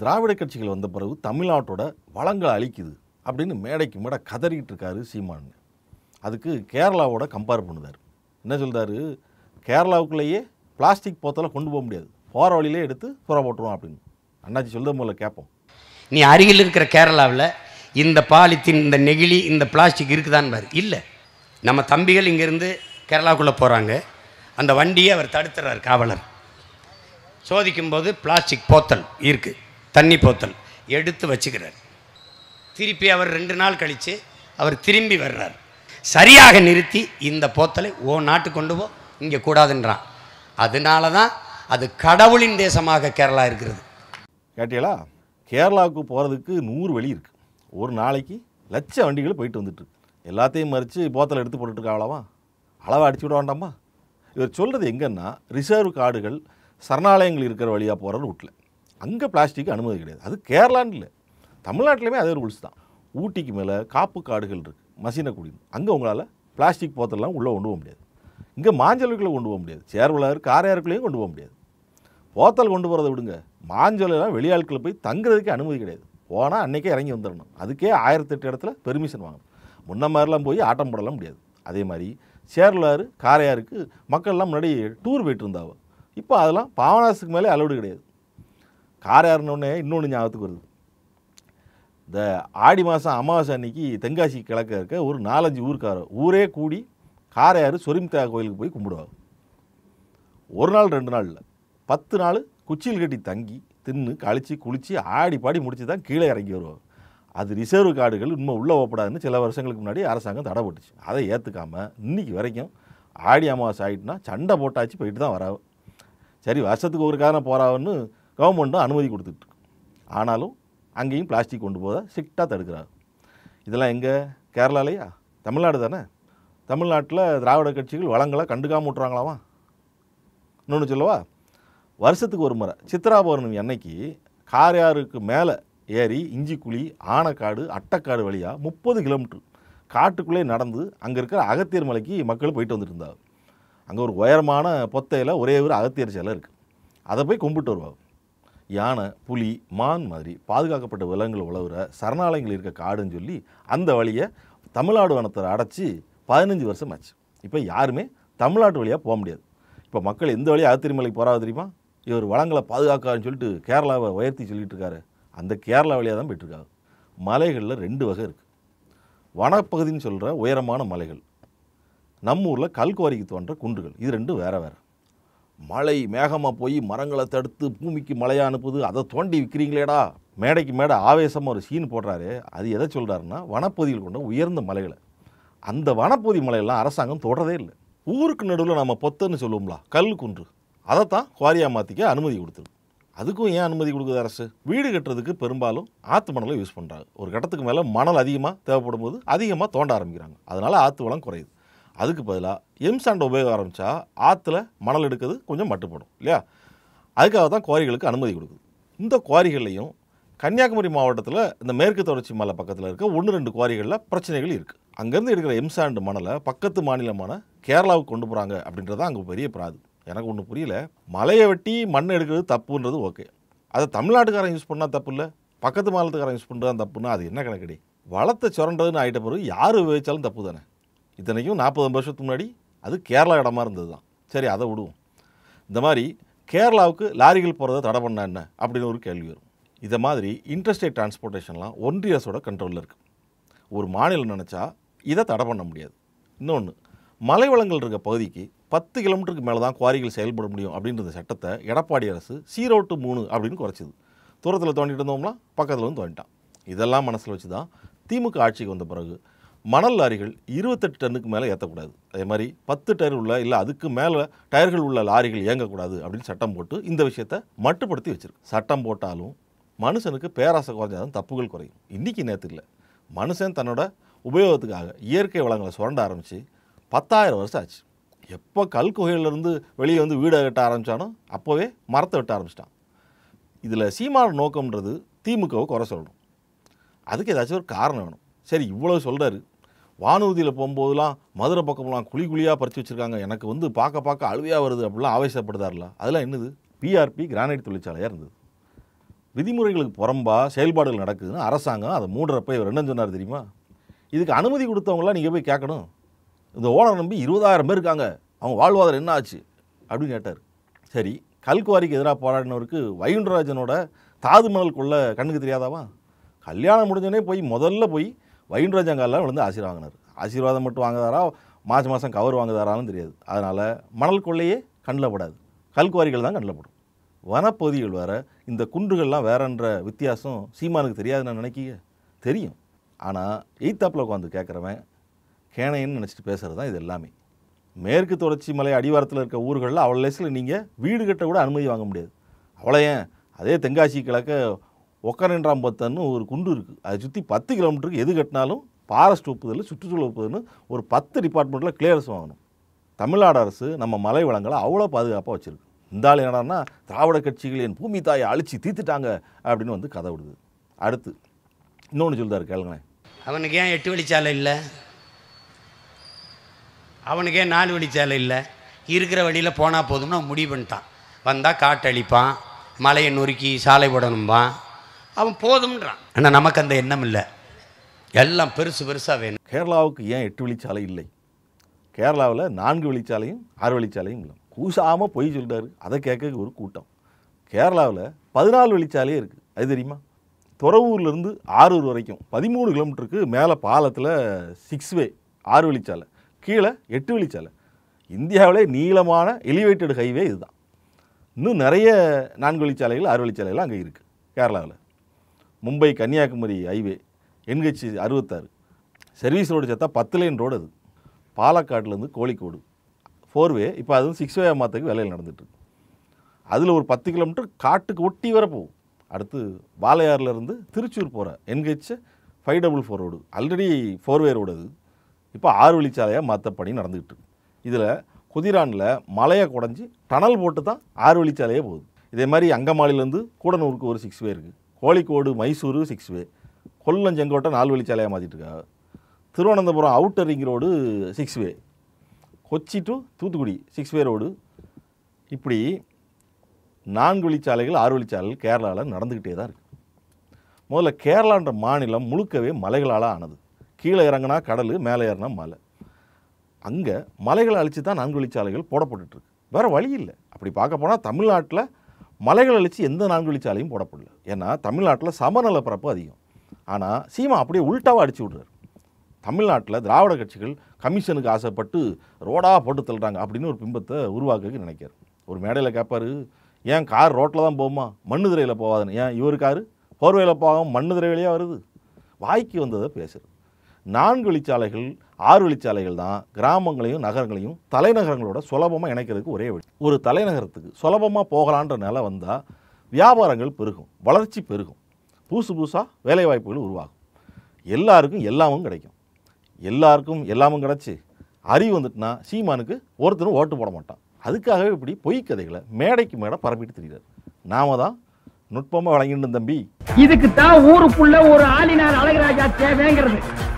திராவிட கட்சிகள் வந்த பிறகு தமிழ்நாட்டோட வளங்களை அழிக்குது அப்படின்னு மேடைக்கு மேடை கதறிக்கிட்டு இருக்காரு சீமானு அதுக்கு கேரளாவோட கம்பேர் பண்ணுதார் என்ன சொல்கிறாரு கேரளாவுக்குள்ளேயே பிளாஸ்டிக் போத்தலை கொண்டு போக முடியாது போகிற வழியிலே எடுத்து புற போட்டுருவோம் அப்படின்னு அண்ணாச்சி சொல்ல முதல்ல கேட்போம் நீ அருகில் இருக்கிற கேரளாவில் இந்த பாலித்தீன் இந்த நெகிழி இந்த பிளாஸ்டிக் இருக்குதான்னு பாரு இல்லை நம்ம தம்பிகள் இங்கேருந்து கேரளாவுக்குள்ளே போகிறாங்க அந்த வண்டியை அவர் தடுத்துறார் காவலர் சோதிக்கும்போது பிளாஸ்டிக் போத்தல் இருக்குது தண்ணி போத்தல் எடுத்து வச்சுக்கிறார் திருப்பி அவர் ரெண்டு நாள் கழித்து அவர் திரும்பி வர்றார் சரியாக நிறுத்தி இந்த போத்தலை ஓ நாட்டு கொண்டு போ இங்கே கூடாதுன்றான் அதனால தான் அது கடவுளின் தேசமாக கேரளா இருக்கிறது கேட்டீங்களா கேரளாவுக்கு போகிறதுக்கு நூறு வழி இருக்குது ஒரு நாளைக்கு லட்ச வண்டிகள் போயிட்டு வந்துட்டு எல்லாத்தையும் மறித்து போத்தலை எடுத்து போட்டுட்ருக்கா அவ்வளவா அளவாக அடிச்சு விட வேண்டாமா இவர் சொல்கிறது எங்கன்னா ரிசர்வ் காடுகள் சரணாலயங்கள் இருக்கிற வழியாக போகிற ரூட்டில் அங்கே பிளாஸ்டிக் அனுமதி கிடையாது அது கேரளான்னு இல்லை தமிழ்நாட்டிலையுமே அதே ரூல்ஸ் தான் ஊட்டிக்கு மேலே காப்பு காடுகள் இருக்குது மசினக்குடி அங்கே உங்களால் பிளாஸ்டிக் போத்தலாம் உள்ளே கொண்டு போக முடியாது இங்கே மாஞ்சலுக்குள்ளே கொண்டு போக முடியாது சேர்வலாறு காரையாருக்குள்ளேயும் கொண்டு போக முடியாது போத்தல் கொண்டு போகிறத விடுங்க மாஞ்சலாம் வெளியாட்களை போய் தங்குறதுக்கு அனுமதி கிடையாது போனால் அன்றைக்கே இறங்கி வந்துடணும் அதுக்கே ஆயிரத்தெட்டு இடத்துல பெர்மிஷன் வாங்கணும் முன்ன மாதிரிலாம் போய் ஆட்டம் போடலாம் முடியாது அதே மாதிரி சேர்வலாறு காரையாருக்கு மக்கள்லாம் முன்னாடி டூர் போயிட்டு இருந்தாவோ இப்போ அதெல்லாம் பாவனாசுக்கு மேலே அலோடு கிடையாது கார் இன்னொன்று ஞாபகத்துக்கு வருது இந்த ஆடி மாதம் அமாவாசை அன்னைக்கு தென்காசி கிழக்க இருக்க ஒரு நாலஞ்சு ஊருக்கார ஊரே கூடி காரையாறு சொரிமித்தா கோயிலுக்கு போய் கும்பிடுவாங்க ஒரு நாள் ரெண்டு நாள் இல்லை பத்து நாள் குச்சியில் கட்டி தங்கி தின்னு கழித்து குளித்து ஆடி பாடி முடித்து தான் கீழே இறங்கி வருவாங்க அது ரிசர்வ் கார்டுகள் இன்னும் உள்ளே ஓப்படாதுன்னு சில வருஷங்களுக்கு முன்னாடி அரசாங்கம் தடை போட்டுச்சு அதை ஏற்றுக்காமல் இன்றைக்கி வரைக்கும் ஆடி அமாவாசை ஆகிட்டுனா சண்டை போட்டாச்சு போயிட்டு தான் வராவு சரி வருஷத்துக்கு ஒரு காரணம் போகிறாவன்னு கவர்மெண்ட்டும் அனுமதி கொடுத்துட்ருக்கு ஆனாலும் அங்கேயும் பிளாஸ்டிக் கொண்டு போக ஸ்ட்ரிக்டாக தடுக்கிறார் இதெல்லாம் எங்கே கேரளாலையா தமிழ்நாடு தானே தமிழ்நாட்டில் திராவிட கட்சிகள் வளங்களை கண்டுக்காமல் விட்றாங்களாமா இன்னொன்று சொல்லவா வருஷத்துக்கு ஒரு முறை சித்ரா பௌர்ணமி அன்னைக்கு காரியாருக்கு மேலே ஏறி குழி ஆனக்காடு அட்டக்காடு வழியாக முப்பது கிலோமீட்டர் காட்டுக்குள்ளே நடந்து அங்கே இருக்கிற அகத்தியர் மலைக்கு மக்கள் போயிட்டு வந்துட்டு இருந்தார் அங்கே ஒரு உயரமான பொத்தையில் ஒரே ஒரு அகத்தியர் சிலை இருக்குது அதை போய் கும்பிட்டு வருவாள் யானை புலி மான் மாதிரி பாதுகாக்கப்பட்ட விலங்குகள் உழவுற சரணாலயங்கள் இருக்க காடுன்னு சொல்லி அந்த வழியை தமிழ்நாடு வனத்தை அடைச்சி பதினஞ்சு வருஷம் ஆச்சு இப்போ யாருமே தமிழ்நாட்டு வழியாக போக முடியாது இப்போ மக்கள் எந்த வழியாக ஆத்திரிமலைக்கு போகிறா தெரியுமா இவர் வளங்களை பாதுகாக்காருன்னு சொல்லிட்டு கேரளாவை உயர்த்தி சொல்லிட்டு இருக்காரு அந்த கேரளா வழியாக தான் போயிட்டுருக்காரு மலைகளில் ரெண்டு வகை இருக்குது வனப்பகுதின்னு சொல்கிற உயரமான மலைகள் நம்ம ஊரில் கல்குவாரிக்கு தோன்ற குன்றுகள் இது ரெண்டும் வேறு வேறு மழை மேகமாக போய் மரங்களை தடுத்து பூமிக்கு மழையாக அனுப்புது அதை தோண்டி விற்கிறீங்களேடா மேடைக்கு மேடை ஆவேசமாக ஒரு சீன் போடுறாரு அது எதை சொல்கிறாருன்னா வனப்பகுதியில் கொண்ட உயர்ந்த மலைகளை அந்த வனப்பகுதி மலையெல்லாம் அரசாங்கம் தொடரதே இல்லை ஊருக்கு நடுவில் நம்ம பொத்தன்னு சொல்லுவோம்லா கல் குன்று அதைத்தான் குவாரியாக குவாரியா மாற்றிக்க அனுமதி கொடுத்துரு அதுக்கும் ஏன் அனுமதி கொடுக்குது அரசு வீடு கட்டுறதுக்கு பெரும்பாலும் ஆற்று மணலை யூஸ் பண்ணுறாங்க ஒரு கட்டத்துக்கு மேலே மணல் அதிகமாக தேவைப்படும் போது அதிகமாக தோண்ட ஆரம்பிக்கிறாங்க அதனால் ஆற்று வளம் குறையுது அதுக்கு பதிலாக எம்சாண்டை உபயோகம் ஆரம்பித்தா ஆற்றுல மணல் எடுக்கிறது கொஞ்சம் மட்டுப்படும் இல்லையா அதுக்காக தான் குவாரிகளுக்கு அனுமதி கொடுக்குது இந்த குவாரிகள்லையும் கன்னியாகுமரி மாவட்டத்தில் இந்த மேற்கு தொடர்ச்சி மலை பக்கத்தில் இருக்க ஒன்று ரெண்டு குவாரிகளில் பிரச்சனைகள் இருக்குது அங்கேருந்து எடுக்கிற எம்சாண்டு மணலை பக்கத்து மாநிலமான கேரளாவுக்கு கொண்டு போகிறாங்க அப்படின்றது அங்கே பெரிய பிராது எனக்கு ஒன்றும் புரியல மலையை வெட்டி மண் எடுக்கிறது தப்புன்றது ஓகே அதை தமிழ்நாட்டுக்காரன் யூஸ் பண்ணால் தப்பு இல்லை பக்கத்து மாநிலத்துக்காரன் யூஸ் பண்ணுறதா தப்புன்னா அது என்ன கணக்கடி வளத்தை சுரண்டதுன்னு ஆகிட்ட பிறகு யார் உபயோகிச்சாலும் தப்பு தானே இத்தனைக்கும் நாற்பது வருஷத்துக்கு முன்னாடி அது கேரளா இடமா இருந்தது தான் சரி அதை விடுவோம் இந்த மாதிரி கேரளாவுக்கு லாரிகள் போகிறத தடை பண்ண என்ன அப்படின்னு ஒரு கேள்வி வரும் இதை மாதிரி இன்டர்ஸ்டேட் டிரான்ஸ்போர்ட்டேஷன்லாம் ஒன்றிய அரசோட கண்ட்ரோலில் இருக்குது ஒரு மாநிலம் நினச்சா இதை தடை பண்ண முடியாது இன்னொன்று மலை வளங்கள் இருக்க பகுதிக்கு பத்து கிலோமீட்டருக்கு மேலே தான் குவாரிகள் செயல்பட முடியும் அப்படின்ற சட்டத்தை எடப்பாடி அரசு சீரோ டு மூணு அப்படின்னு குறைச்சிது தூரத்தில் தோண்டிட்டு இருந்தோம்னா பக்கத்தில் வந்து தோண்டிட்டான் இதெல்லாம் மனசில் வச்சு தான் திமுக ஆட்சிக்கு வந்த பிறகு மணல் லாரிகள் இருபத்தெட்டு டன்னுக்கு மேலே ஏற்றக்கூடாது அதே மாதிரி பத்து டயர் உள்ள இல்லை அதுக்கு மேலே டயர்கள் உள்ள லாரிகள் இயங்கக்கூடாது அப்படின்னு சட்டம் போட்டு இந்த விஷயத்தை மட்டுப்படுத்தி வச்சுரு சட்டம் போட்டாலும் மனுஷனுக்கு பேராசை குறைஞ்சாதான் தப்புகள் குறையும் இன்றைக்கி நேற்று இல்லை மனுஷன் தன்னோட உபயோகத்துக்காக இயற்கை வளங்களை சுரண்ட ஆரம்பித்து பத்தாயிரம் வருஷம் ஆச்சு எப்போ கல் குகையிலேருந்து வெளியே வந்து வீடை வெட்ட ஆரம்பித்தானோ அப்போவே மரத்தை வெட்ட ஆரம்பிச்சிட்டான் இதில் சீமான நோக்கம்ன்றது திமுகவை குறை சொல்லணும் அதுக்கு ஏதாச்சும் ஒரு காரணம் வேணும் சரி இவ்வளோ சொல்கிறாரு வானூர்தியில் போகும்போதெல்லாம் மதுரை பக்கம்லாம் குழி குழியாக பறித்து வச்சுருக்காங்க எனக்கு வந்து பார்க்க பார்க்க அழுவியாக வருது அப்படிலாம் ஆவேசப்படுதார்ல அதெல்லாம் என்னது பிஆர்பி கிரானைட் தொழிற்சாலையாக இருந்தது விதிமுறைகளுக்கு புறம்பாக செயல்பாடுகள் நடக்குதுன்னு அரசாங்கம் அதை மூடுறப்ப இவர் ரெண்டும் சொன்னார் தெரியுமா இதுக்கு அனுமதி கொடுத்தவங்களாம் நீங்கள் போய் கேட்கணும் இந்த ஓனர் நம்பி இருபதாயிரம் பேர் இருக்காங்க அவங்க வாழ்வாதாரம் என்ன ஆச்சு அப்படின்னு கேட்டார் சரி கல்குவாரிக்கு எதிராக போராடினவருக்கு வைகுண்டராஜனோட தாதுமணல் கொள்ள கண்ணுக்கு தெரியாதாவா கல்யாணம் முடிஞ்சோடனே போய் முதல்ல போய் வைகுண்டராஜ் அங்காலாம் விழுந்து ஆசீர் வாங்கினார் ஆசீர்வாதம் மட்டும் வாங்குதாரா மாதம் மாதம் கவர் வாங்குதாராலும் தெரியாது அதனால் மணல் கொள்ளையே கண்ணில் படாது கல்குவாரிகள் தான் கண்ணில் வனப்பகுதிகள் வேறு இந்த குன்றுகள்லாம் வேறன்ற வித்தியாசம் சீமானுக்கு தெரியாதுன்னு நினைக்கிங்க தெரியும் ஆனால் எய்த்தாப்பில் உட்காந்து கேட்குறவன் கேணைன்னு நினச்சிட்டு பேசுகிறது தான் இது எல்லாமே மேற்கு தொடர்ச்சி மலை அடிவாரத்தில் இருக்க ஊர்களில் அவ்வளோ லேசில் நீங்கள் வீடு கட்ட கூட அனுமதி வாங்க முடியாது அவ்வளோ ஏன் அதே தென்காசி கிழக்க ஒக்கரன்றாம் பத்தன்னு ஒரு குண்டு இருக்குது அதை சுற்றி பத்து கிலோமீட்டருக்கு எது கட்டினாலும் ஃபாரஸ்ட் ஒப்புதல் சுற்றுச்சூழல் ஒப்புதல்னு ஒரு பத்து டிபார்ட்மெண்ட்டில் கிளியரன்ஸ் வாங்கணும் தமிழ்நாடு அரசு நம்ம மலை வளங்களை அவ்வளோ பாதுகாப்பாக வச்சுருக்கு இந்த ஆள் என்னடான்னா திராவிட கட்சிகளின் பூமி தாயை அழிச்சு தீத்துட்டாங்க அப்படின்னு வந்து கதை விடுது அடுத்து இன்னொன்று சொல்லுதார் கேளுங்களேன் அவனுக்கு ஏன் எட்டு வழிச்சாலை இல்லை அவனுக்கு ஏன் நாலு வழிச்சாலை இல்லை இருக்கிற வழியில் போனால் போதும்னு முடிவு பண்ணிட்டான் வந்தால் காட்டழிப்பான் மலையை நொறுக்கி சாலை போடணும்பான் அவன் போதும்ன்றான் ஆனால் நமக்கு அந்த எண்ணம் இல்லை எல்லாம் பெருசு பெருசாக வேணும் கேரளாவுக்கு ஏன் எட்டு வழிச்சாலை இல்லை கேரளாவில் நான்கு வழிச்சாலையும் ஆறு வழிச்சாலையும் இல்லை கூசாமல் பொய் சொல்கிறாரு அதை கேட்க ஒரு கூட்டம் கேரளாவில் பதினாலு வழிச்சாலையே இருக்குது அது தெரியுமா துறவூர்லேருந்து ஆரூர் வரைக்கும் பதிமூணு கிலோமீட்டருக்கு மேலே பாலத்தில் சிக்ஸ் வே ஆறு வழிச்சாலை கீழே எட்டு வழிச்சாலை இந்தியாவிலே நீளமான எலிவேட்டட் ஹைவே இதுதான் இன்னும் நிறைய நான்கு வழிச்சாலைகள் ஆறு வழிச்சாலைகள் அங்கே இருக்குது கேரளாவில் மும்பை கன்னியாகுமரி ஹைவே என்ஹெச் அறுபத்தாறு சர்வீஸ் ரோடு சேர்த்தா பத்து லைன் ரோடு அது பாலக்காட்டிலேருந்து கோழிக்கோடு ஃபோர்வே இப்போ அது சிக்ஸ் வே மாற்றுக்கு வேலையில் நடந்துகிட்ருக்கு அதில் ஒரு பத்து கிலோமீட்டர் காட்டுக்கு ஒட்டி வர போகும் அடுத்து வாலையாறுலேருந்து திருச்சூர் போகிற NH five double four road already four way road அது இப்போ ஆறு வழிச்சாலையாக மாற்ற பணி நடந்துகிட்டு இருக்கு இதில் குதிரானில் மலையை குடஞ்சி டனல் போட்டு தான் ஆறு வழிச்சாலையே போகுது இதே மாதிரி அங்கமாலிலேருந்து கூடனூருக்கு ஒரு சிக்ஸ் வே இருக்குது கோழிக்கோடு மைசூரு சிக்ஸ் வே கொல்லம் செங்கோட்டை நாலு வழிச்சாலையாக மாற்றிட்டுருக்காங்க Thiruvananthapuram outer ring road six way Kochi to Thoothukudi six way road இப்படி நான்கு வழிச்சாலைகள் ஆறு வழிச்சாலைகள் கேரளாவில் நடந்துக்கிட்டே தான் இருக்குது முதல்ல கேரளான்ற மாநிலம் முழுக்கவே மலைகளால் ஆனது கீழே இறங்கினா கடல் மேலே ஏறினா மலை அங்கே மலைகளை அழித்து தான் நான்கு வழிச்சாலைகள் போடப்பட்டுருக்கு வேறு வழி இல்லை அப்படி பார்க்க போனால் தமிழ்நாட்டில் மலைகள் அழித்து எந்த நான்கு வழிச்சாலையும் போடப்படல ஏன்னா தமிழ்நாட்டில் சமநல பரப்பு அதிகம் ஆனால் சீமா அப்படியே உள்டாவாக அடித்து விடுறார் தமிழ்நாட்டில் திராவிட கட்சிகள் கமிஷனுக்கு ஆசைப்பட்டு ரோடாக போட்டு தள்ளுறாங்க அப்படின்னு ஒரு பிம்பத்தை உருவாக்குறதுக்கு நினைக்கிறார் ஒரு மேடையில் கேட்பார் ஏன் கார் ரோட்டில் தான் போகுமா மண்ணு திரையில் போகாதுன்னு ஏன் இவர் கார் போர்வையில் போகாமல் மண்ணு திரை வழியாக வருது வாய்க்கு வந்ததை பேசுகிறது நான்கு வழிச்சாலைகள் ஆறுவழிச்சாலைகள் தான் கிராமங்களையும் நகரங்களையும் தலைநகரங்களோட சுலபமாக இணைக்கிறதுக்கு ஒரே வழி ஒரு தலைநகரத்துக்கு சுலபமாக போகலான்ற நிலை வந்தால் வியாபாரங்கள் பெருகும் வளர்ச்சி பெருகும் புதுசு புதுசாக வேலைவாய்ப்புகள் உருவாகும் எல்லாருக்கும் எல்லாமும் கிடைக்கும் எல்லாருக்கும் எல்லாமும் கிடச்சி அறிவு வந்துட்டுனா சீமானுக்கு ஒருத்தரும் ஓட்டு போட மாட்டான் அதுக்காகவே இப்படி பொய் கதைகளை மேடைக்கு மேடை பரப்பிட்டு தெரிகிறார் நாம தான் நுட்பமாக வழங்கிட்டு தம்பி இதுக்கு தான் ஊருக்குள்ள ஒரு ஆளினார் அழகராஜா தேவைங்கிறது